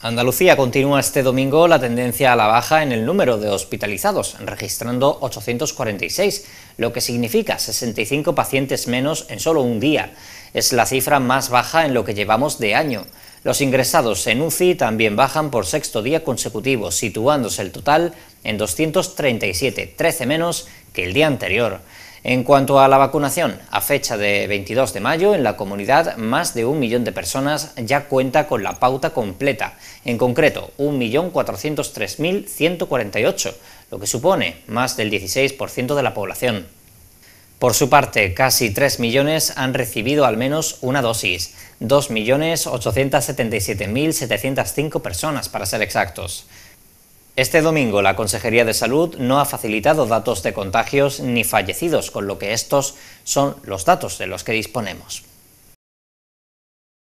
Andalucía continúa este domingo la tendencia a la baja en el número de hospitalizados, registrando 846, lo que significa 65 pacientes menos en solo un día. Es la cifra más baja en lo que llevamos de año. Los ingresados en UCI también bajan por sexto día consecutivo, situándose el total en 237, 13 menos que el día anterior. En cuanto a la vacunación, a fecha de 22 de mayo, en la comunidad más de un millón de personas ya cuenta con la pauta completa, en concreto 1.403.148, lo que supone más del 16% de la población. Por su parte, casi 3 millones han recibido al menos una dosis, 2.877.705 personas para ser exactos. Este domingo la Consejería de Salud no ha facilitado datos de contagios ni fallecidos, con lo que estos son los datos de los que disponemos.